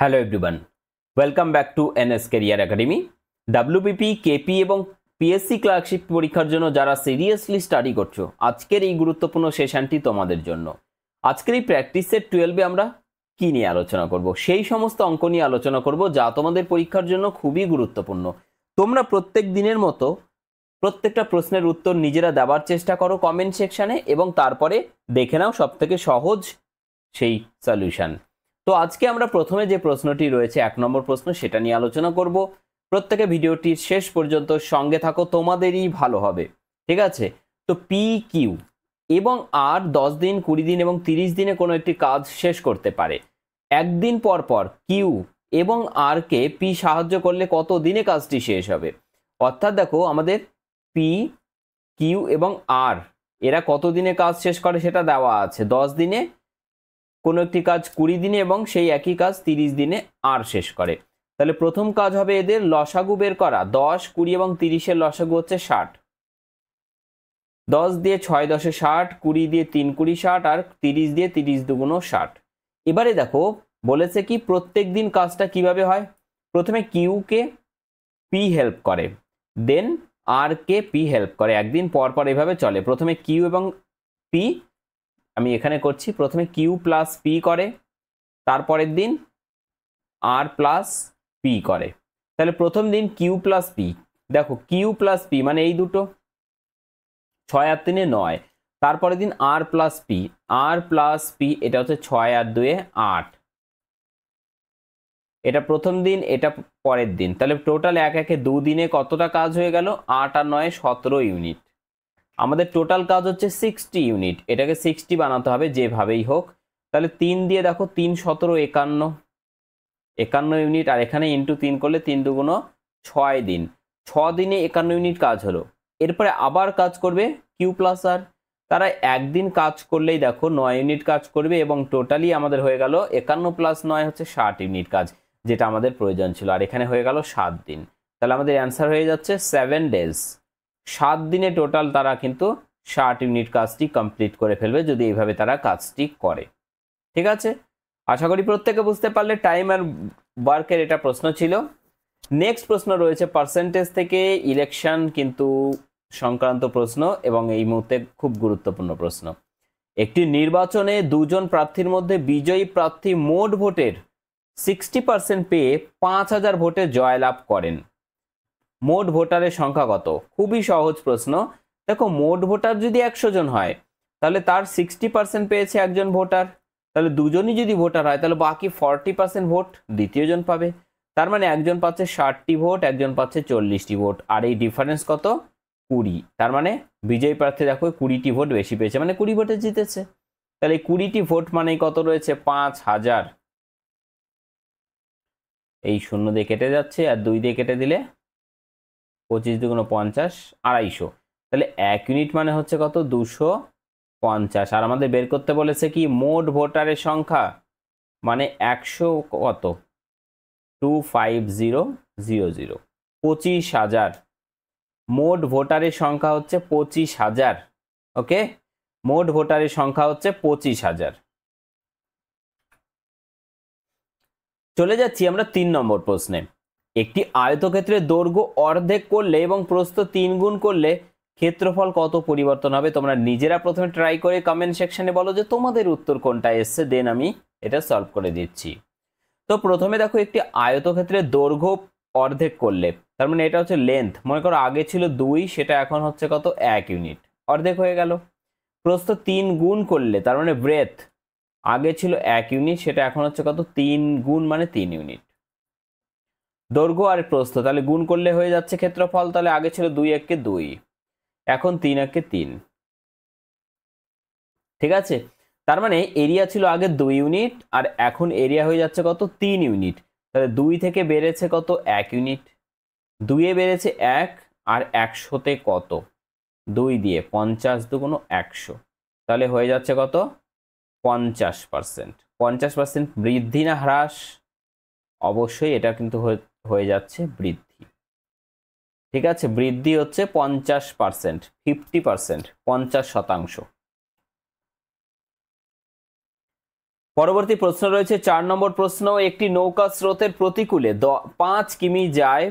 hello everyone welcome back to NS career academy WBP KP এবং PSC clerkship পরীক্ষার জন্য যারা সিরিয়াসলি স্টাডি করছো আজকের এই গুরুত্বপূর্ণ সেশনটি তোমাদের জন্য আজকের এই প্র্যাকটিসের টুয়েলভে আমরা কী নিয়ে আলোচনা করব সেই সমস্ত অঙ্ক নিয়ে আলোচনা করব যা তোমাদের পরীক্ষার জন্য খুবই গুরুত্বপূর্ণ তোমরা প্রত্যেক দিনের মতো প্রত্যেকটা প্রশ্নের উত্তর নিজেরা দেওয়ার চেষ্টা করো কমেন্ট সেকশানে এবং তারপরে দেখে নাও সবথেকে সহজ সেই সলিউশন তো আজকে আমরা প্রথমে যে প্রশ্নটি রয়েছে এক নম্বর প্রশ্ন সেটা নিয়ে আলোচনা করব প্রত্যেকে ভিডিওটির শেষ পর্যন্ত সঙ্গে থাকো তোমাদেরই ভালো হবে ঠিক আছে তো পি কিউ এবং আর দশ দিন কুড়ি দিন এবং তিরিশ দিনে কোনো একটি কাজ শেষ করতে পারে একদিন পর পর কিউ এবং আরকে পি সাহায্য করলে কত দিনে কাজটি শেষ হবে অর্থাৎ দেখো আমাদের পি কিউ এবং আর এরা কত দিনে কাজ শেষ করে সেটা দেওয়া আছে দশ দিনে কোনো একটি কাজ কুড়ি দিনে এবং সেই একই কাজ তিরিশ দিনে আর শেষ করে তাহলে প্রথম কাজ হবে এদের লসাগু বের করা দশ কুড়ি এবং তিরিশের লসাগু হচ্ছে ষাট দশ দিয়ে ছয় দশে ষাট কুড়ি দিয়ে তিন কুড়ি ষাট আর তিরিশ দিয়ে তিরিশ দুগুণ ষাট এবারে দেখো বলেছে কি প্রত্যেক দিন কাজটা কিভাবে হয় প্রথমে কিউকে পি হেল্প করে দেন আর কে পি হেল্প করে একদিন পর পর এভাবে চলে প্রথমে কিউ এবং পি আমি এখানে করছি প্রথমে কিউ প্লাস পি করে তারপরের দিন আর প্লাস পি করে তাহলে প্রথম দিন কিউ প্লাস পি দেখো কিউ প্লাস পি মানে এই দুটো ছয় আর তিনে নয় তারপরের দিন R plus P R plus P এটা হচ্ছে ছয় আর দুয়ে আট এটা প্রথম দিন এটা পরের দিন তাহলে টোটাল এক একে দুদিনে কতটা কাজ হয়ে গেল আট আর নয় সতেরো ইউনিট আমাদের টোটাল কাজ হচ্ছে সিক্সটি ইউনিট এটাকে সিক্সটি বানাতে হবে যেভাবেই হোক তাহলে তিন দিয়ে দেখো তিন সতেরো একান্ন একান্ন ইউনিট আর এখানে ইন্টু তিন করলে তিন দুগুণ ছয় দিন ছ দিনে একান্ন ইউনিট কাজ হলো এরপরে আবার কাজ করবে কিউ প্লাস আর তারা একদিন কাজ করলেই দেখো নয় ইউনিট কাজ করবে এবং টোটালি আমাদের হয়ে গেল একান্ন প্লাস নয় হচ্ছে ষাট ইউনিট কাজ যেটা আমাদের প্রয়োজন ছিল আর এখানে হয়ে গেল সাত দিন তাহলে আমাদের অ্যান্সার হয়ে যাচ্ছে সেভেন ডেজ সাত দিনে টোটাল তারা কিন্তু ষাট ইউনিট কাজটি কমপ্লিট করে ফেলবে যদি এইভাবে তারা কাজটি করে ঠিক আছে আশা করি প্রত্যেকে বুঝতে পারলে টাইম আর ওয়ার্কের এটা প্রশ্ন ছিল নেক্সট প্রশ্ন রয়েছে পার্সেন্টেজ থেকে ইলেকশন কিন্তু সংক্রান্ত প্রশ্ন এবং এই মুহূর্তে খুব গুরুত্বপূর্ণ প্রশ্ন একটি নির্বাচনে দুজন প্রার্থীর মধ্যে বিজয়ী প্রার্থী মোট ভোটের সিক্সটি পার্সেন্ট পেয়ে পাঁচ হাজার ভোটে জয়লাভ করেন মোট ভোটারের সংখ্যা কত খুবই সহজ প্রশ্ন দেখো মোট ভোটার যদি একশো জন হয় তাহলে তার সিক্সটি পার্সেন্ট পেয়েছে একজন ভোটার তাহলে দুজনই যদি ভোটার হয় তাহলে বাকি ফর্টি পার্সেন্ট ভোট দ্বিতীয়জন পাবে তার মানে একজন পাচ্ছে ষাটটি ভোট একজন পাচ্ছে চল্লিশটি ভোট আর এই ডিফারেন্স কত কুড়ি তার মানে বিজয়ী প্রার্থী দেখো কুড়িটি ভোট বেশি পেয়েছে মানে কুড়ি ভোটে জিতেছে তাহলে কুড়িটি ভোট মানে কত রয়েছে পাঁচ হাজার এই শূন্য দিয়ে কেটে যাচ্ছে আর দুই দিয়ে কেটে দিলে পঁচিশ দুগুণ পঞ্চাশ আড়াইশো তাহলে এক ইউনিট মানে হচ্ছে কত দুশো পঞ্চাশ আর আমাদের বের করতে বলেছে কি মোট ভোটারের সংখ্যা মানে একশো কত two five zero zero zero পঁচিশ হাজার মোট ভোটারের সংখ্যা হচ্ছে পঁচিশ হাজার ওকে মোট ভোটারের সংখ্যা হচ্ছে পঁচিশ হাজার চলে যাচ্ছি আমরা তিন নম্বর প্রশ্নে একটি আয়তক্ষেত্রের দৈর্ঘ্য অর্ধেক করলে এবং প্রস্থ তিন গুণ করলে ক্ষেত্রফল কত পরিবর্তন হবে তোমরা নিজেরা প্রথমে ট্রাই করে কমেন্ট সেকশনে বলো যে তোমাদের উত্তর কোনটা এসছে দেন আমি এটা সলভ করে দিচ্ছি তো প্রথমে দেখো একটি আয়তক্ষেত্রের দৈর্ঘ্য অর্ধেক করলে তার মানে এটা হচ্ছে লেন্থ মনে করো আগে ছিল দুই সেটা এখন হচ্ছে কত এক ইউনিট অর্ধেক হয়ে গেল প্রস্থ তিন গুণ করলে তার মানে ব্রেথ আগে ছিল এক ইউনিট সেটা এখন হচ্ছে কত তিন গুণ মানে তিন ইউনিট দৈর্ঘ্য আর প্রস্থ তাহলে গুণ করলে হয়ে যাচ্ছে ক্ষেত্রফল তাহলে আগে ছিল দুই এককে দুই এখন তিন এককে তিন ঠিক আছে তার মানে এরিয়া ছিল আগে দুই ইউনিট আর এখন এরিয়া হয়ে যাচ্ছে কত তিন ইউনিট তাহলে দুই থেকে বেড়েছে কত এক ইউনিট দুইয়ে বেড়েছে এক আর একশোতে কত দুই দিয়ে পঞ্চাশ কোনো একশো তাহলে হয়ে যাচ্ছে কত পঞ্চাশ পার্সেন্ট পঞ্চাশ পার্সেন্ট বৃদ্ধি না হ্রাস অবশ্যই এটা কিন্তু হয়ে যাচ্ছে বৃদ্ধি ঠিক আছে বৃদ্ধি হচ্ছে পঞ্চাশ পার্সেন্ট ফিফটি পার্সেন্ট পঞ্চাশ শতাংশ পরবর্তী প্রশ্ন রয়েছে চার নম্বর প্রশ্ন একটি নৌকা স্রোতের প্রতিকূলে পাঁচ কিমি যায়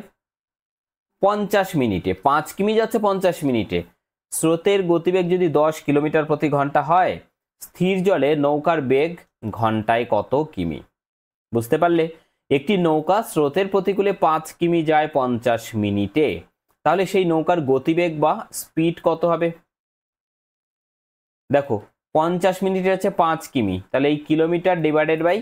পঞ্চাশ মিনিটে পাঁচ কিমি যাচ্ছে পঞ্চাশ মিনিটে স্রোতের গতিবেগ যদি দশ কিলোমিটার প্রতি ঘন্টা হয় স্থির জলে নৌকার বেগ ঘন্টায় কত কিমি বুঝতে পারলে একটি নৌকা স্রোতের প্রতিকূলে পাঁচ কিমি যায় পঞ্চাশ মিনিটে তাহলে সেই নৌকার গতিবেগ বা স্পিড কত হবে দেখো পঞ্চাশ মিনিটে হচ্ছে পাঁচ কিমি তাহলে এই kilometre divided by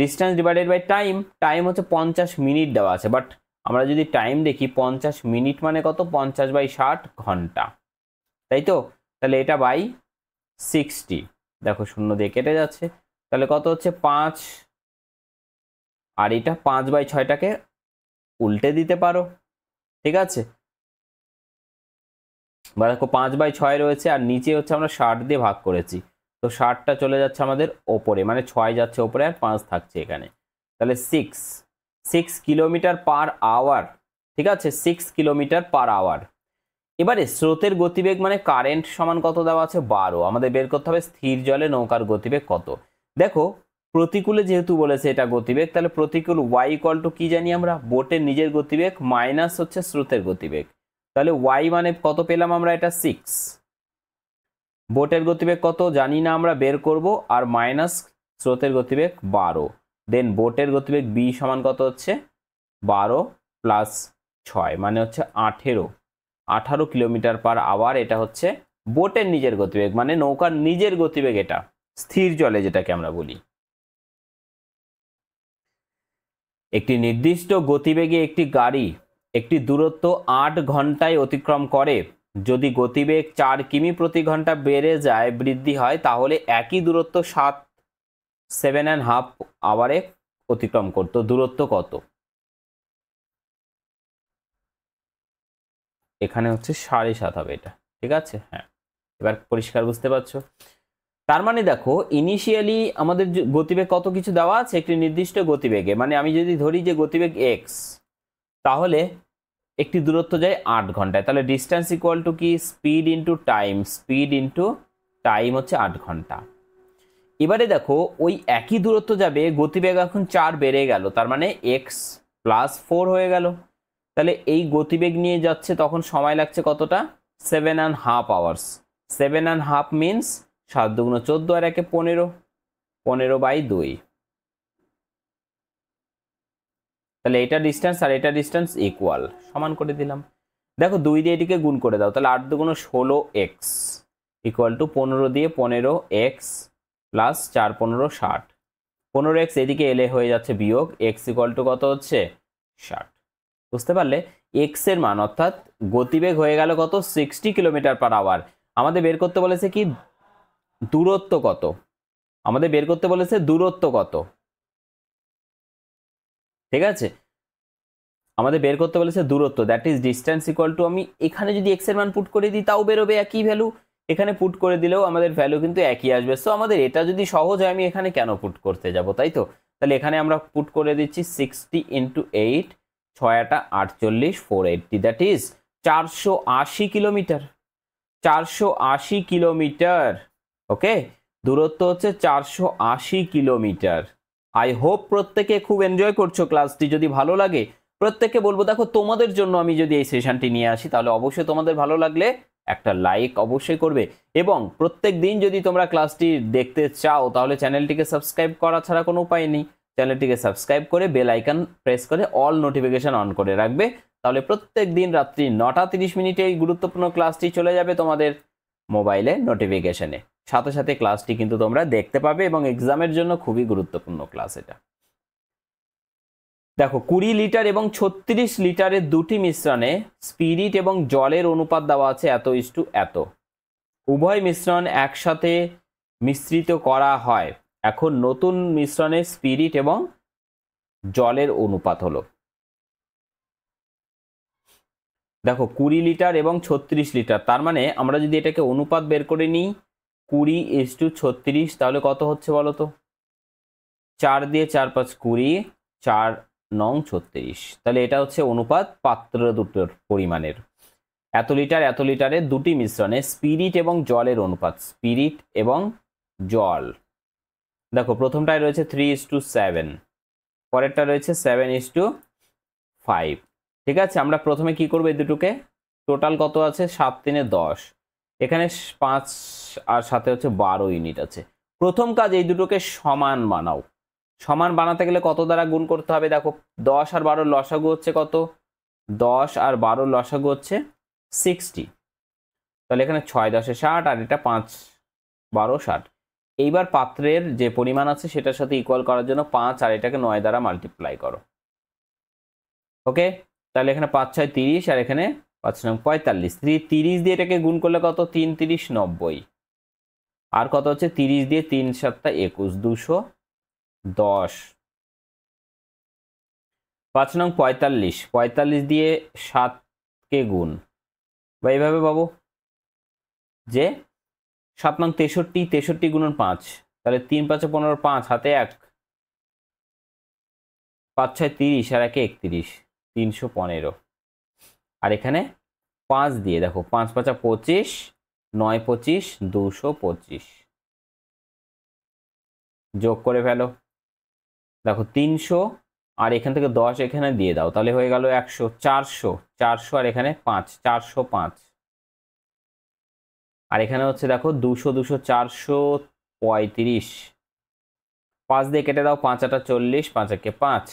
distance divided by time time হচ্ছে পঞ্চাশ মিনিট দেওয়া আছে বাট আমরা যদি টাইম দেখি পঞ্চাশ মিনিট মানে কত পঞ্চাশ বাই ষাট ঘন্টা তাই তো তাহলে এটা বাই সিক্সটি দেখো শূন্য দিয়ে কেটে যাচ্ছে তাহলে কত হচ্ছে পাঁচ আর এটা পাঁচ বাই ছয়টাকে উল্টে দিতে পারো ঠিক আছে বা দেখো পাঁচ বাই ছয় রয়েছে আর নিচে হচ্ছে আমরা ষাট দিয়ে ভাগ করেছি তো ষাটটা চলে যাচ্ছে আমাদের ওপরে মানে ছয় যাচ্ছে ওপরে আর পাঁচ থাকছে এখানে তাহলে six six kilometre per hour ঠিক আছে সিক্স কিলোমিটার পার আওয়ার এবারে স্রোতের গতিবেগ মানে কারেন্ট সমান কত দেওয়া আছে বারো আমাদের বের করতে হবে স্থির জলে নৌকার গতিবেগ কত দেখো প্রতিকূলে যেহেতু বলেছে এটা গতিবেগ তাহলে প্রতিকূল ওয়াই কল টু কী জানি আমরা বোটের নিজের গতিবেগ মাইনাস হচ্ছে স্রোতের গতিবেগ তাহলে ওয়াই মানে কত পেলাম আমরা এটা সিক্স বোটের গতিবেগ কত জানি না আমরা বের করব আর মাইনাস স্রোতের গতিবেগ বারো দেন বোটের গতিবেগ বি সমান কত হচ্ছে বারো প্লাস ছয় মানে হচ্ছে আঠেরো আঠারো কিলোমিটার পার আওয়ার এটা হচ্ছে বোটের নিজের গতিবেগ মানে নৌকার নিজের গতিবেগ এটা স্থির জলে যেটাকে আমরা বলি একটি নির্দিষ্ট গতিবেগে একটি গাড়ি একটি দূরত্ব আট ঘন্টায় অতিক্রম করে যদি গতিবেগ চার কিমি প্রতি ঘন্টা বেড়ে যায় বৃদ্ধি হয় তাহলে একই দূরত্ব সাত সেভেন অ্যান্ড হাফ আওয়ারে অতিক্রম করত দূরত্ব কত এখানে হচ্ছে সাড়ে সাত হবে এটা ঠিক আছে হ্যাঁ এবার পরিষ্কার বুঝতে পারছো তার মানে দেখো ইনিশিয়ালি আমাদের গতিবেগ কত কিছু দেওয়া আছে একটি নির্দিষ্ট গতিবেগে মানে আমি যদি ধরি যে গতিবেগ এক্স তাহলে একটি দূরত্ব যায় আট ঘন্টায় তাহলে ডিস্ট্যান্স ইকুয়াল টু কি speed into time speed into time হচ্ছে আট ঘন্টা এবারে দেখো ওই একই দূরত্ব যাবে গতিবেগ এখন চার বেড়ে গেল তার মানে এক্স প্লাস ফোর হয়ে গেল তাহলে এই গতিবেগ নিয়ে যাচ্ছে তখন সময় লাগছে কতটা seven and half hours seven and half means সাত দুগুণ চোদ্দো আর একে পনেরো পনেরো বাই দুই তাহলে এটা ডিস্টেন্স আর এটা ডিস্টেন্স ইকুয়াল সমান করে দিলাম দেখো দুই দিয়ে এটিকে গুণ করে দাও তাহলে আট দুগুণ ষোলো এক্স ইকুয়াল টু পনেরো দিয়ে পনেরো এক্স প্লাস চার পনেরো ষাট পনেরো এক্স এদিকে এলে হয়ে যাচ্ছে বিয়োগ এক্স ইকুয়াল টু কত হচ্ছে ষাট বুঝতে পারলে এক্স এর মান অর্থাৎ গতিবেগ হয়ে গেল কত সিক্সটি কিলোমিটার পার আওয়ার আমাদের বের করতে বলেছে কি দূরত্ব কত আমাদের বের করতে বলেছে দূরত্ব কত ঠিক আছে আমাদের বের করতে বলেছে দূরত্ব that is distance equal to আমি এখানে যদি এক্সের মান পুট করে দিই তাও বেরোবে একই ভ্যালু এখানে পুট করে দিলেও আমাদের ভ্যালু কিন্তু একই আসবে সো আমাদের এটা যদি সহজ হয় আমি এখানে কেন পুট করতে যাব তাই তো তাহলে এখানে আমরা পুট করে দিচ্ছি সিক্সটি ইন্টু এইট ছয়টা আটচল্লিশ ফোর এইটটি দ্যাট ইজ চারশো আশি কিলোমিটার চারশো আশি কিলোমিটার ওকে দূরত্ব হচ্ছে চারশো আশি কিলোমিটার আই হোপ প্রত্যেকে খুব এনজয় করছো ক্লাসটি যদি ভালো লাগে প্রত্যেককে বলবো দেখো তোমাদের জন্য আমি যদি এই সেশনটি নিয়ে আসি তাহলে অবশ্যই তোমাদের ভালো লাগলে একটা লাইক অবশ্যই করবে এবং প্রত্যেক দিন যদি তোমরা ক্লাসটি দেখতে চাও তাহলে চ্যানেলটিকে সাবস্ক্রাইব করা ছাড়া কোনো উপায় নেই চ্যানেলটিকে সাবস্ক্রাইব করে বেল আইকন প্রেস করে অল নোটিফিকেশান অন করে রাখবে তাহলে প্রত্যেক দিন রাত্রি নটা তিরিশ মিনিটে এই গুরুত্বপূর্ণ ক্লাসটি চলে যাবে তোমাদের মোবাইলে নোটিফিকেশানে সাথে সাথে ক্লাসটি কিন্তু তোমরা দেখতে পাবে এবং এক্সামের জন্য খুবই গুরুত্বপূর্ণ ক্লাস এটা দেখো কুড়ি লিটার এবং ছত্রিশ লিটারের দুটি মিশ্রণে স্পিরিট এবং জলের অনুপাত দেওয়া আছে এত ইস্টু এত উভয় মিশ্রণ একসাথে মিশ্রিত করা হয় এখন নতুন মিশ্রণে স্পিরিট এবং জলের অনুপাত হলো দেখো কুড়ি লিটার এবং ছত্রিশ লিটার তার মানে আমরা যদি এটাকে অনুপাত বের করে নিই কুড়ি ইস টু ছত্রিশ তাহলে কত হচ্ছে বলো তো চার দিয়ে চার পাঁচ কুড়ি চার নং ছত্রিশ তাহলে এটা হচ্ছে অনুপাত পাত্র দুটোর পরিমাণের এত লিটার এত লিটারে দুটি মিশ্রণে স্পিরিট এবং জলের অনুপাত স্পিরিট এবং জল দেখো প্রথমটায় রয়েছে থ্রি ইস টু সেভেন পরেরটা রয়েছে সেভেন ইস টু ফাইভ ঠিক আছে আমরা প্রথমে কি করবো এই দুটোকে টোটাল কত আছে সাত তিনে দশ এখানে পাঁচ আর সাথে হচ্ছে বারো ইউনিট আছে প্রথম কাজ এই দুটোকে সমান বানাও সমান বানাতে গেলে কত দ্বারা গুণ করতে হবে দেখো দশ আর বারোর লসাগু হচ্ছে কত দশ আর বারোর লসাগু হচ্ছে সিক্সটি তাহলে এখানে ছয় দশে ষাট আর এটা পাঁচ বারো ষাট এইবার পাত্রের যে পরিমাণ আছে সেটার সাথে ইকুয়াল করার জন্য পাঁচ আর এটাকে নয় দ্বারা মাল্টিপ্লাই করো ওকে তাহলে এখানে পাঁচ ছয় তিরিশ আর এখানে পাঁচ নং পঁয়তাল্লিশ তিরিশ দিয়ে এটাকে গুণ করলে কত তিন তিরিশ নব্বই আর কত হচ্ছে তিরিশ দিয়ে তিন সাতটা একুশ দুশো দশ পাঁচ নং পঁয়তাল্লিশ পঁয়তাল্লিশ দিয়ে সাতকে গুণ বা এইভাবে পাবো যে সাত নং তেষট্টি তেষট্টি গুণন পাঁচ তাহলে তিন পাঁচে পনেরো পাঁচ হাতে এক পাঁচ ছয় তিরিশ আর একে একত্রিশ তিনশো পনেরো আর এখানে পাঁচ দিয়ে দেখো পাঁচ পাঁচা পঁচিশ নয় পঁচিশ দুশো পঁচিশ যোগ করে ফেলো দেখো তিনশো আর এখান থেকে দশ এখানে দিয়ে দাও তাহলে হয়ে গেল একশো চারশো চারশো আর এখানে পাঁচ চারশো পাঁচ আর এখানে হচ্ছে দেখো দুশো দুশো চারশো পঁয়ত্রিশ পাঁচ দিয়ে কেটে দাও পাঁচ আটা চল্লিশ পাঁচ একে পাঁচ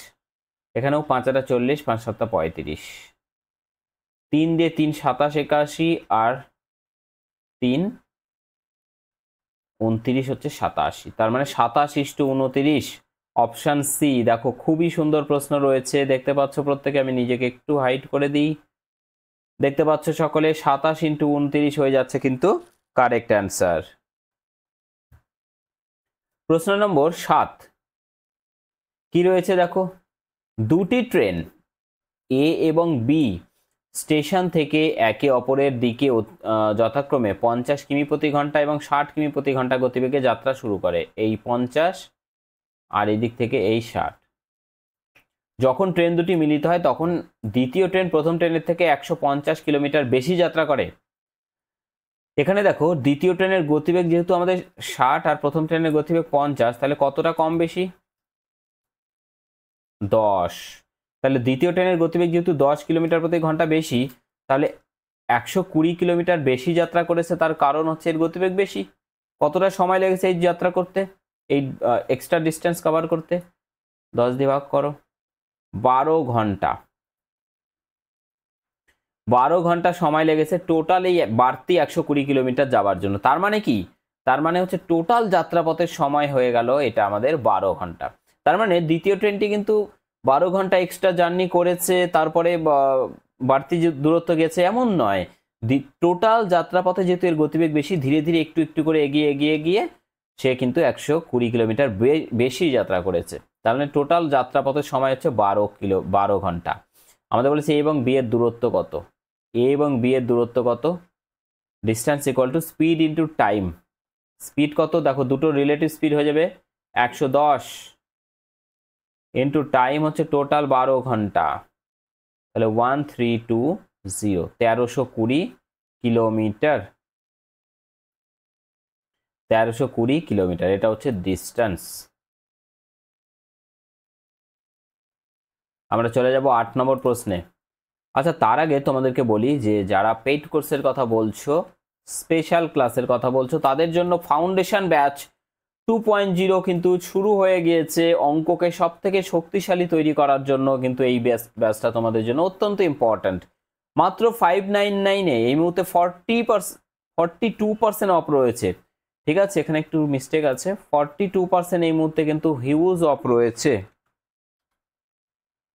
এখানেও পাঁচ আটা চল্লিশ পাঁচ সাতটা পঁয়ত্রিশ তিন দিয়ে তিন সাতাশ একাশি আর তিন উনত্রিশ হচ্ছে সাতাশি তার মানে সাতাশ ইস্টু উনত্রিশ অপশান সি দেখো খুবই সুন্দর প্রশ্ন রয়েছে দেখতে পাচ্ছ প্রত্যেকে আমি নিজেকে একটু হাইট করে দিই দেখতে পাচ্ছ সকলে সাতাশ ইন্টু উনত্রিশ হয়ে যাচ্ছে কিন্তু কারেক্ট অ্যান্সার প্রশ্ন নম্বর সাত কি রয়েছে দেখো দুটি ট্রেন এ এবং বি স্টেশন থেকে একে অপরের দিকে যথাক্রমে পঞ্চাশ কিমি প্রতি ঘন্টা এবং ষাট কিমি প্রতি ঘন্টা গতিবেগে যাত্রা শুরু করে এই পঞ্চাশ আর এদিক থেকে এই ষাট যখন ট্রেন দুটি মিলিত হয় তখন দ্বিতীয় ট্রেন প্রথম ট্রেনের থেকে একশো পঞ্চাশ কিলোমিটার বেশি যাত্রা করে এখানে দেখো দ্বিতীয় ট্রেনের গতিবেগ যেহেতু আমাদের ষাট আর প্রথম ট্রেনের গতিবেগ পঞ্চাশ তাহলে কতটা কম বেশি দশ তাহলে দ্বিতীয় ট্রেনের গতিবেগ যেহেতু দশ কিলোমিটার প্রতি ঘন্টা বেশি তাহলে একশো কুড়ি কিলোমিটার বেশি যাত্রা করেছে তার কারণ হচ্ছে এর গতিবেগ বেশি কতটা সময় লেগেছে এই যাত্রা করতে এই এক্সট্রা ডিস্টেন্স কভার করতে দশ দিয়ে ভাগ করো বারো ঘন্টা বারো ঘন্টা সময় লেগেছে টোটাল এই বাড়তি একশো কুড়ি কিলোমিটার যাওয়ার জন্য তার মানে কি তার মানে হচ্ছে টোটাল যাত্রাপথের সময় হয়ে গেল এটা আমাদের বারো ঘন্টা তার মানে দ্বিতীয় ট্রেনটি কিন্তু বারো ঘন্টা এক্সট্রা জার্নি করেছে তারপরে বাড়তি দূরত্ব গেছে এমন নয় টোটাল যাত্রাপথে যেহেতু এর গতিবেগ বেশি ধীরে ধীরে একটু একটু করে এগিয়ে এগিয়ে গিয়ে সে কিন্তু একশো কুড়ি কিলোমিটার বেশি যাত্রা করেছে তার মানে টোটাল যাত্রাপথের সময় হচ্ছে বারো কিলো বারো ঘন্টা আমাদের বলেছে এবং বি এর দূরত্ব কত এ এবং বি এর দূরত্ব কত distance equal to speed into time speed কত দেখো দুটো রিলেটিভ স্পিড হয়ে যাবে একশো দশ ইন্টু টাইম হচ্ছে টোটাল বারো ঘন্টা তাহলে ওয়ান থ্রি টু জিরো তেরোশো কুড়ি কিলোমিটার তেরোশো কুড়ি কিলোমিটার এটা হচ্ছে ডিস্টেন্স আমরা চলে যাব আট নম্বর প্রশ্নে আচ্ছা তার আগে তোমাদেরকে বলি যে যারা পেইড কোর্সের কথা বলছো স্পেশাল ক্লাসের কথা বলছো তাদের জন্য foundation batch two point zero কিন্তু শুরু হয়ে গিয়েছে অঙ্ককে সব থেকে শক্তিশালী তৈরি করার জন্য কিন্তু এই ব্যাস ব্যাসটা তোমাদের জন্য অত্যন্ত ইম্পর্ট্যান্ট মাত্র ফাইভ নাইন নাইনে এই মুহূর্তে forty percent forty two percent off রয়েছে ঠিক আছে এখানে একটু মিস্টেক আছে ফর্টি টু পার্সেন্ট এই মুহূর্তে কিন্তু হিউজ অফ রয়েছে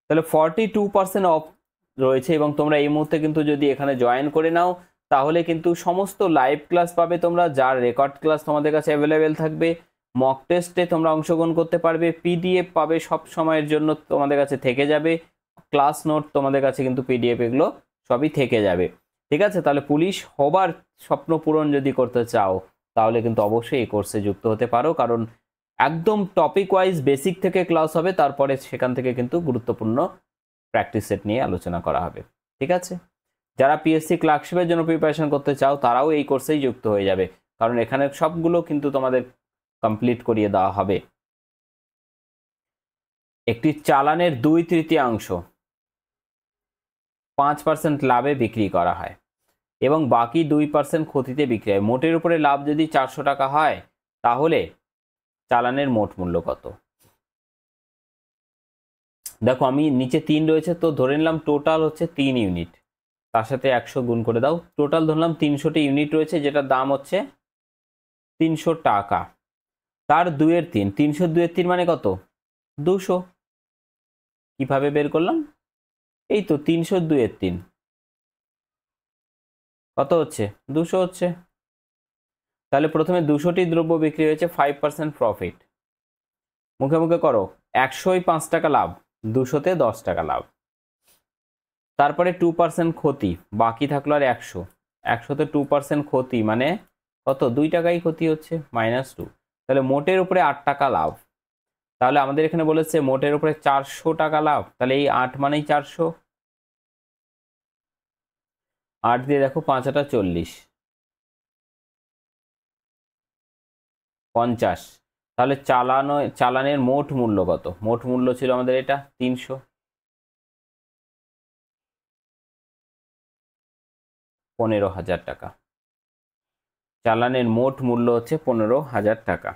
তাহলে ফর্টি টু পার্সেন্ট অফ রয়েছে এবং তোমরা এই মুহূর্তে কিন্তু যদি এখানে জয়েন করে নাও তাহলে কিন্তু সমস্ত লাইভ ক্লাস পাবে তোমরা যার রেকর্ড ক্লাস তোমাদের কাছে অ্যাভেলেবেল থাকবে মক টেস্টে তোমরা অংশগ্রহণ করতে পারবে পিডিএফ পাবে সব সময়ের জন্য তোমাদের কাছে থেকে যাবে ক্লাস নোট তোমাদের কাছে কিন্তু পিডিএফ এগুলো সবই থেকে যাবে ঠিক আছে তাহলে পুলিশ হবার স্বপ্ন পূরণ যদি করতে চাও তাহলে কিন্তু অবশ্যই এই কোর্সে যুক্ত হতে পারো কারণ একদম টপিক ওয়াইজ বেসিক থেকে ক্লাস হবে তারপরে সেখান থেকে কিন্তু গুরুত্বপূর্ণ প্র্যাকটিস সেট নিয়ে আলোচনা করা হবে ঠিক আছে যারা পিএসসি ক্লার্কশিপের জন্য প্রিপারেশন করতে চাও তারাও এই কোর্সেই যুক্ত হয়ে যাবে কারণ এখানে সবগুলো কিন্তু তোমাদের কমপ্লিট করিয়ে দেওয়া হবে একটি চালানের দুই তৃতীয়াংশ পাঁচ পার্সেন্ট লাভে বিক্রি করা হয় এবং বাকি দুই পার্সেন্ট ক্ষতিতে বিক্রি হয় মোটের উপরে লাভ যদি চারশো টাকা হয় তাহলে চালানের মোট মূল্য কত দেখো আমি নিচে তিন রয়েছে তো ধরে নিলাম টোটাল হচ্ছে তিন ইউনিট তার সাথে একশো গুণ করে দাও টোটাল ধরলাম তিনশোটি ইউনিট রয়েছে যেটা দাম হচ্ছে তিনশো টাকা তার দুয়ের তিন তিনশো দুয়ের তিন মানে কত দুশো কিভাবে বের করলাম এই তো তিনশো দুয়ের তিন কত হচ্ছে দুশো হচ্ছে তাহলে প্রথমে দুশোটি দ্রব্য বিক্রি হয়েছে ফাইভ পার্সেন্ট প্রফিট মুখে মুখে করো একশোই পাঁচ টাকা লাভ দুশোতে দশ টাকা লাভ তারপরে টু পার্সেন্ট ক্ষতি বাকি থাকলো আর একশো একশোতে টু পার্সেন্ট ক্ষতি মানে কত দুই টাকাই ক্ষতি হচ্ছে মাইনাস টু তাহলে মোটের উপরে আট টাকা লাভ তাহলে আমাদের এখানে বলেছে মোটের উপরে চারশো টাকা লাভ তাহলে এই আট মানেই চারশো আট দিয়ে দেখো পাঁচ আটা চল্লিশ পঞ্চাশ তাহলে চালানো চালানের মোট মূল্য কত মোট মূল্য ছিল আমাদের এটা তিনশো পনেরো হাজার টাকা চালানের মোট মূল্য হচ্ছে পনেরো হাজার টাকা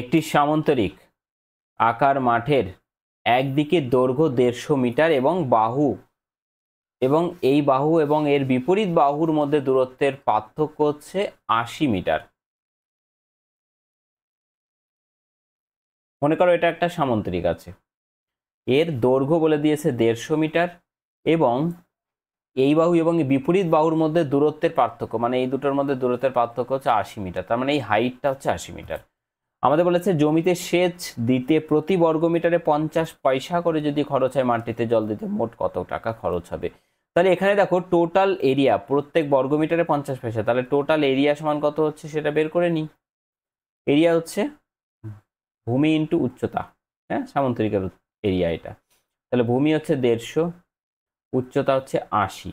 একটি সামন্তরিক আকার মাঠের একদিকে দৈর্ঘ্য দেড়শো মিটার এবং বাহু এবং এই বাহু এবং এর বিপরীত বাহুর মধ্যে দূরত্বের পার্থক্য হচ্ছে আশি মিটার মনে করো এটা একটা সামন্তরিক আছে এর দৈর্ঘ্য বলে দিয়েছে দেড়শো মিটার এবং এই বাহু এবং বিপরীত বাহুর মধ্যে দূরত্বের পার্থক্য মানে এই দুটোর মধ্যে দূরত্বের পার্থক্য হচ্ছে আশি মিটার তার মানে এই হাইটটা হচ্ছে আশি মিটার আমাদের বলেছে জমিতে সেচ দিতে প্রতি বর্গ মিটারে পঞ্চাশ পয়সা করে যদি খরচ হয় মাটিতে জল দিতে মোট কত টাকা খরচ হবে তাহলে এখানে দেখো টোটাল এরিয়া প্রত্যেক বর্গ মিটারে পঞ্চাশ পয়সা তাহলে টোটাল এরিয়া সমান কত হচ্ছে সেটা বের করে নিই এরিয়া হচ্ছে ভূমি ইন্টু উচ্চতা হ্যাঁ সামন্তরিকের এরিয়া এটা তাহলে ভূমি হচ্ছে দেড়শো উচ্চতা হচ্ছে আশি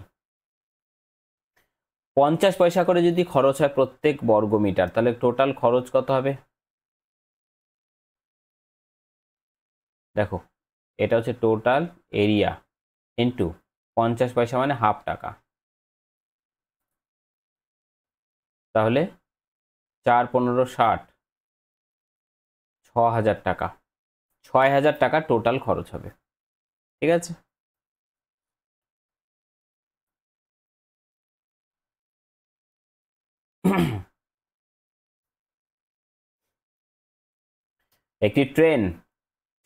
পঞ্চাশ পয়সা করে যদি খরচ হয় প্রত্যেক বর্গ মিটার তাহলে টোটাল খরচ কত হবে দেখো এটা হচ্ছে টোটাল এরিয়া ইন্টু পঞ্চাশ পয়সা মানে হাফ টাকা তাহলে চার পনেরো ষাট হাজার টাকা ছয় হাজার টাকা টোটাল খরচ হবে ঠিক আছে একটি ট্রেন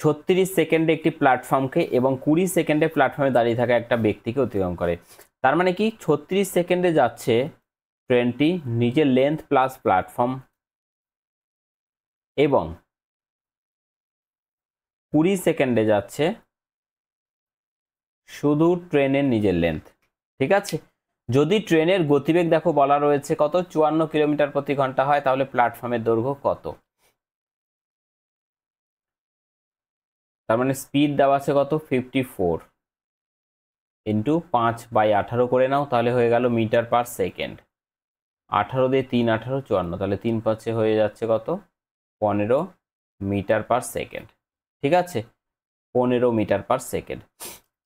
ছত্রিশ সেকেন্ডে একটি প্ল্যাটফর্মকে এবং কুড়ি সেকেন্ডে প্ল্যাটফর্মে দাঁড়িয়ে থাকা একটা ব্যক্তিকে অতিক্রম করে তার মানে কি ছত্রিশ সেকেন্ডে যাচ্ছে ট্রেনটি নিজের লেন্থ প্লাস প্ল্যাটফর্ম এবং কুড়ি সেকেন্ডে যাচ্ছে শুধু ট্রেনের নিজের লেন্থ ঠিক আছে যদি ট্রেনের গতিবেগ দেখো বলা রয়েছে কত চুয়ান্ন কিলোমিটার প্রতি ঘন্টা হয় তাহলে প্ল্যাটফর্মের দৈর্ঘ্য কত তার মানে স্পিড দেওয়া আছে কত ফিফটি ফোর ইন্টু পাঁচ বাই আঠারো করে নাও তাহলে হয়ে গেল মিটার পার সেকেন্ড আঠারো দিয়ে তিন আঠারো চুয়ান্ন তাহলে তিন পাঁচে হয়ে যাচ্ছে কত পনেরো মিটার পার সেকেন্ড ঠিক আছে পনেরো মিটার পার সেকেন্ড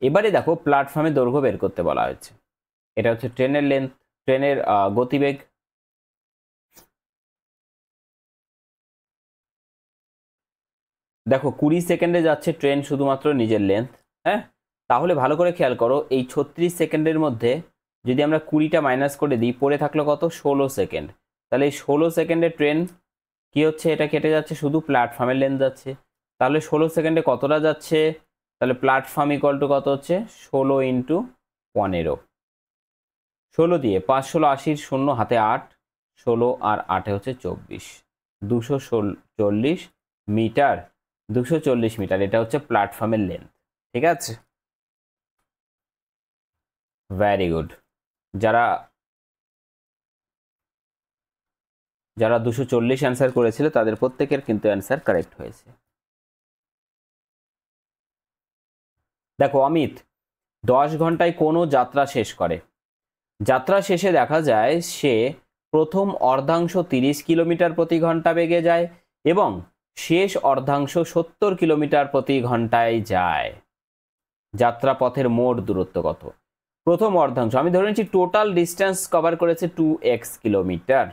এবারে দেখো প্ল্যাটফর্মে দৈর্ঘ্য বের করতে বলা হয়েছে এটা হচ্ছে ট্রেনের লেন্থ ট্রেনের গতিবেগ দেখো কুড়ি সেকেন্ডে যাচ্ছে ট্রেন শুধুমাত্র নিজের লেন্থ হ্যাঁ তাহলে ভালো করে খেয়াল করো এই ছত্রিশ সেকেন্ডের মধ্যে যদি আমরা কুড়িটা মাইনাস করে দিই পড়ে থাকলো কত ষোলো সেকেন্ড তাহলে এই ষোলো সেকেন্ডে ট্রেন কি হচ্ছে এটা কেটে যাচ্ছে শুধু প্ল্যাটফর্মের লেন্থ যাচ্ছে তাহলে ষোলো সেকেন্ডে কতটা যাচ্ছে তাহলে প্ল্যাটফর্ম ইকল টু কত হচ্ছে ষোলো ইন্টু পনেরো ষোলো দিয়ে পাঁচ ষোলো আশির শূন্য হাতে আট ষোলো আর আটে হচ্ছে চব্বিশ দুশো চল্লিশ মিটার দুশো চল্লিশ মিটার এটা হচ্ছে প্ল্যাটফর্মের লেন্থ ঠিক আছে ভ্যারি গুড যারা যারা দুশো চল্লিশ অ্যান্সার করেছিল তাদের প্রত্যেকের কিন্তু অ্যান্সার কারেক্ট হয়েছে দেখো অমিত দশ ঘন্টায় কোনো যাত্রা শেষ করে যাত্রা শেষে দেখা যায় সে প্রথম অর্ধাংশ তিরিশ কিলোমিটার প্রতি ঘন্টা বেগে যায় এবং শেষ অর্ধাংশ সত্তর কিলোমিটার প্রতি ঘন্টায় যায় যাত্রাপথের মোট দূরত্ব কত প্রথম অর্ধাংশ আমি ধরে নিচ্ছি টোটাল ডিস্ট্যান্স কভার করেছে টু এক্স কিলোমিটার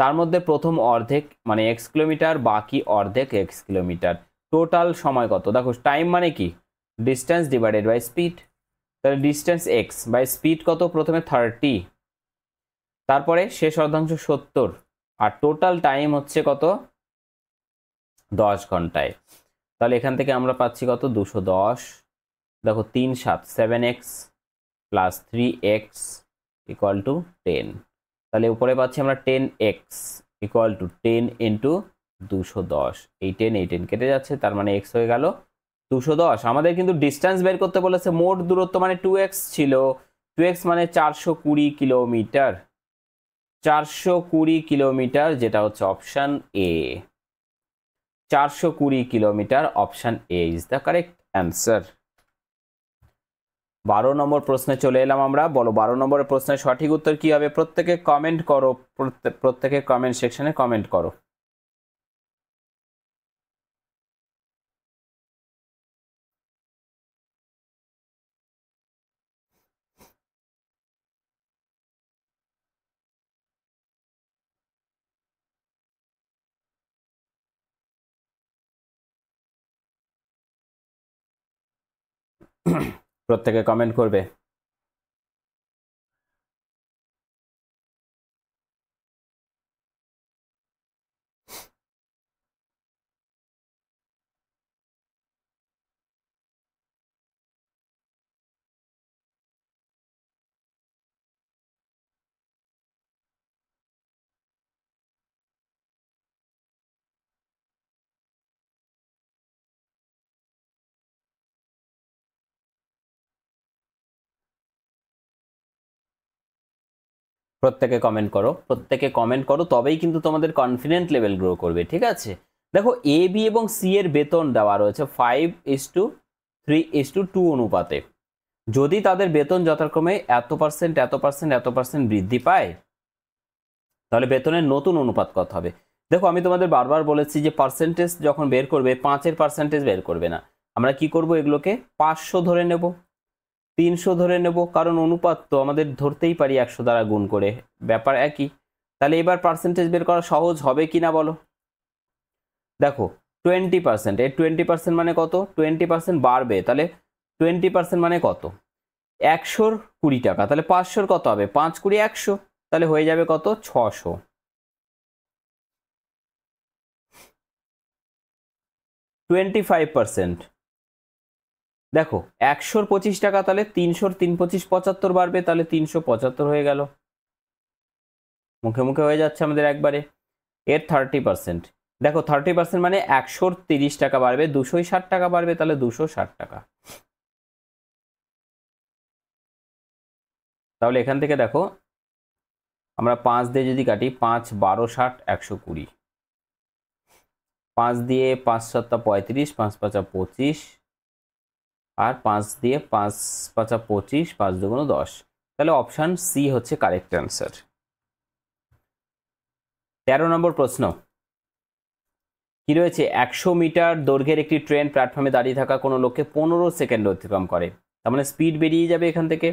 তার মধ্যে প্রথম অর্ধেক মানে এক্স কিলোমিটার বাকি অর্ধেক এক্স কিলোমিটার টোটাল সময় কত দেখো টাইম মানে কি ডিস্ট্যান্স ডিভাইডেড বাই স্পিড তাহলে ডিস্ট্যান্স এক্স বাই স্পিড কত প্রথমে থার্টি তারপরে শেষ অর্ধাংশ সত্তর আর টোটাল টাইম হচ্ছে কত দশ ঘন্টায় তাহলে এখান থেকে আমরা পাচ্ছি কত দুশো দশ দেখো তিন সাত seven x plus three x equal to ten তাহলে উপরে পাচ্ছি আমরা ten x equal to ten into দুশো দশ এই টেন এই টেন কেটে যাচ্ছে তার মানে এক্স হয়ে গেল দুশো দশ আমাদের কিন্তু ডিসটেন্স বের করতে বলেছে মোট দূরত্ব মানে টু এক্স ছিল টু এক্স মানে চারশো কুড়ি কিলোমিটার চারশো কুড়ি কিলোমিটার যেটা হচ্ছে অপশান এ চারশো কুড়ি kilometre option A is the correct answer বারো নম্বর প্রশ্নে চলে এলাম আমরা বলো বারো নম্বরের প্রশ্নের সঠিক উত্তর কী হবে প্রত্যেকে কমেন্ট করো প্রত্যেকে কমেন্ট সেকশনে কমেন্ট করো প্রত্যেকে কমেন্ট করবে প্রত্যেকে কমেন্ট করো প্রত্যেকে কমেন্ট করো তবেই কিন্তু তোমাদের কনফিডেন্ট লেভেল গ্রো করবে ঠিক আছে দেখো এ বি এবং সি এর বেতন দেওয়া রয়েছে five is to three is to two অনুপাতে যদি তাদের বেতন যথাক্রমে এত পার্সেন্ট এত পার্সেন্ট এত পার্সেন্ট বৃদ্ধি পায় তাহলে বেতনের নতুন অনুপাত কত হবে দেখো আমি তোমাদের বারবার বলেছি যে পার্সেন্টেজ যখন বের করবে পাঁচের পার্সেন্টেজ বের করবে না আমরা কি করব এগুলোকে পাঁচশো ধরে নেব তিনশো ধরে নেব কারণ অনুপাত তো আমাদের ধরতেই পারি একশো দ্বারা গুণ করে ব্যাপার একই তাহলে এবার পার্সেন্টেজ বের করা সহজ হবে কি না বলো দেখো টোয়েন্টি পার্সেন্ট এর টোয়েন্টি পার্সেন্ট মানে কত টোয়েন্টি পার্সেন্ট বাড়বে তাহলে টোয়েন্টি পার্সেন্ট মানে কত একশোর কুড়ি টাকা তাহলে পাঁচশোর কত হবে পাঁচ কুড়ি একশো তাহলে হয়ে যাবে কত ছশো টোয়েন্টি ফাইভ পার্সেন্ট দেখো একশোর পঁচিশ টাকা তাহলে তিনশোর তিন পঁচিশ পঁচাত্তর বাড়বে তাহলে তিনশো পঁচাত্তর হয়ে গেল মুখে মুখে হয়ে যাচ্ছে আমাদের একবারে এর থার্টি পার্সেন্ট দেখো থার্টি পার্সেন্ট মানে একশোর তিরিশ টাকা বাড়বে দুশোই ষাট টাকা বাড়বে তাহলে দুশো ষাট টাকা তাহলে এখান থেকে দেখো আমরা পাঁচ দিয়ে যদি কাটি পাঁচ বারো ষাট একশো কুড়ি পাঁচ দিয়ে পাঁচ সাতটা পঁয়ত্রিশ পাঁচ পাঁচা পঁচিশ আর পাঁচ দিয়ে পাঁচ পাঁচা পঁচিশ পাঁচ দুগুণ দশ তাহলে অপশান সি হচ্ছে কারেক্ট অ্যান্সার তেরো নম্বর প্রশ্ন কি রয়েছে একশো মিটার দৈর্ঘ্যের একটি ট্রেন প্ল্যাটফর্মে দাঁড়িয়ে থাকা কোনো লোককে পনেরো সেকেন্ড অতিক্রম করে তার মানে স্পিড বেরিয়ে যাবে এখান থেকে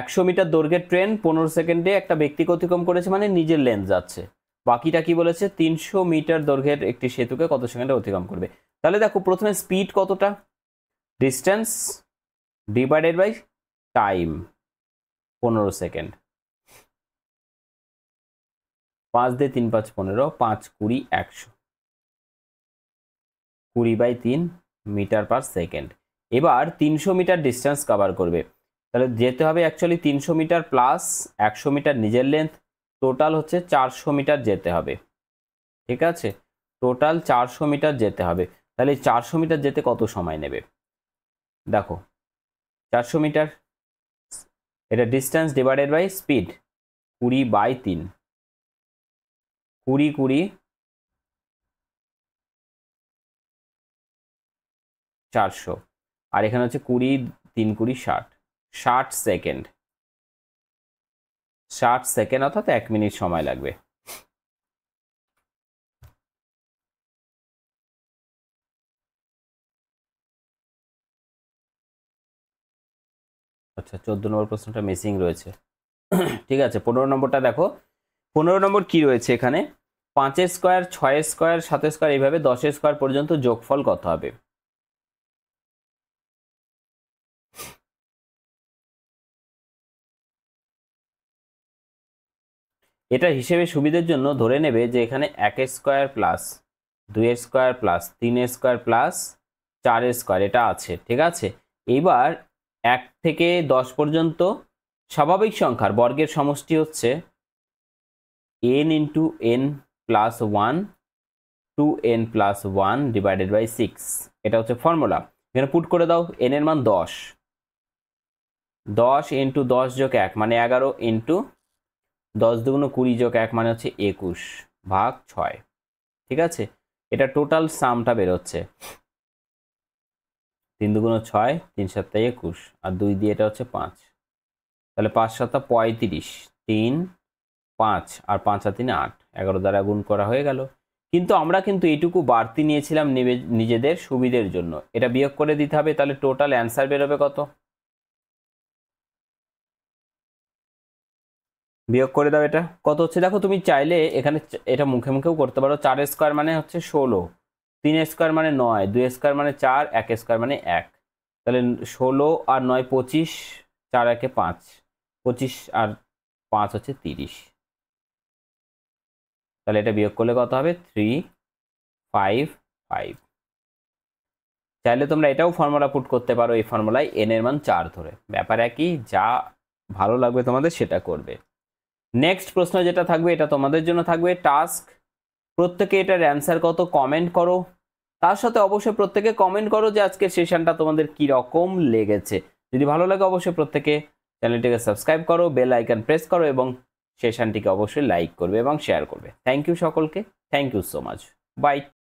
একশো মিটার দৈর্ঘ্যের ট্রেন পনেরো সেকেন্ডে একটা ব্যক্তিকে অতিক্রম করেছে মানে নিজের লেন্থ যাচ্ছে বাকিটা কি বলেছে তিনশো মিটার দৈর্ঘ্যের একটি সেতুকে কত সেকেন্ডে অতিক্রম করবে তাহলে দেখো প্রথমে স্পিড কতটা ডিস্টেন্স ডিভাইডেড বাই টাইম পনেরো সেকেন্ড পাঁচ দিয়ে তিন পাঁচ পনেরো পাঁচ কুড়ি একশো কুড়ি বাই তিন মিটার পার সেকেন্ড এবার তিনশো মিটার ডিস্টেন্স কভার করবে তাহলে যেতে হবে অ্যাকচুয়ালি তিনশো মিটার প্লাস একশো মিটার নিজের লেন্থ টোটাল হচ্ছে চারশো মিটার যেতে হবে ঠিক আছে টোটাল চারশো মিটার যেতে হবে তাহলে চারশো মিটার যেতে কত সময় নেবে দেখো চারশো মিটার এটা ডিস্টেন্স ডিভাইডেড বাই স্পিড কুড়ি বাই তিন কুড়ি কুড়ি চারশো আর এখানে হচ্ছে কুড়ি তিন কুড়ি ষাট ষাট সেকেন্ড ষাট সেকেন্ড অর্থাৎ এক মিনিট সময় লাগবে আচ্ছা চোদ্দ নম্বর প্রশ্নটা মিসিং রয়েছে ঠিক আছে পনেরো নম্বরটা দেখো পনেরো নম্বর কি রয়েছে এখানে পাঁচের স্কোয়ার ছয়ের স্কোয়ার সাতের স্কোয়ার এইভাবে দশের স্কোয়ার পর্যন্ত যোগফল কত হবে এটা হিসেবে সুবিধের জন্য ধরে নেবে যে এখানে একের স্কোয়ার প্লাস দুই স্কোয়ার প্লাস তিনের স্কোয়ার প্লাস চারের স্কোয়ার এটা আছে ঠিক আছে এইবার এক থেকে দশ পর্যন্ত স্বাভাবিক সংখ্যার বর্গের সমষ্টি হচ্ছে n into n plus one two n plus one divided by six এটা হচ্ছে ফর্মুলা এখানে পুট করে দাও এন এর মান দশ দশ ইন্টু দশ যোগ এক মানে এগারো ইন্টু দশ দুগুণ কুড়ি যোগ এক মানে হচ্ছে একুশ ভাগ ছয় ঠিক আছে এটা টোটাল সামটা বেরোচ্ছে তিন দুগুণ ছয় তিন সপ্তাহে একুশ আর দুই দিয়ে এটা হচ্ছে পাঁচ তাহলে পাঁচ সপ্তাহ পঁয়ত্রিশ তিন পাঁচ আর পাঁচ আর তিন আট এগারো দ্বারা গুণ করা হয়ে গেল কিন্তু আমরা কিন্তু এইটুকু বাড়তি নিয়েছিলাম নিজেদের সুবিধের জন্য এটা বিয়োগ করে দিতে হবে তাহলে টোটাল অ্যান্সার বেরোবে কত বিয়োগ করে দাও এটা কত হচ্ছে দেখো তুমি চাইলে এখানে এটা মুখে মুখেও করতে পারো চারের স্কোয়ার মানে হচ্ছে ষোলো তিন স্কোয়ার মানে নয় দুই স্কোয়ার মানে চার এক স্কোয়ার মানে এক তাহলে ষোলো আর নয় পঁচিশ চার একে পাঁচ পঁচিশ আর পাঁচ হচ্ছে তিরিশ তাহলে এটা বিয়োগ করলে কত হবে থ্রি ফাইভ ফাইভ চাইলে তোমরা এটাও ফর্মুলা পুট করতে পারো এই ফর্মুলায় এন এর মান চার ধরে ব্যাপার একই যা ভালো লাগবে তোমাদের সেটা করবে নেক্সট প্রশ্ন যেটা থাকবে এটা তোমাদের জন্য থাকবে টাস্ক প্রত্যেকে এটার অ্যান্সার কত কমেন্ট করো তার সাথে অবশ্যই প্রত্যেকে কমেন্ট করো যে আজকের সেশনটা তোমাদের কি রকম লেগেছে যদি ভালো লাগে অবশ্যই প্রত্যেকে চ্যানেলটিকে সাবস্ক্রাইব করো বেল আইকন প্রেস করো এবং সেশনটিকে অবশ্যই লাইক করবে এবং শেয়ার করবে থ্যাংক ইউ সকলকে thank you so much by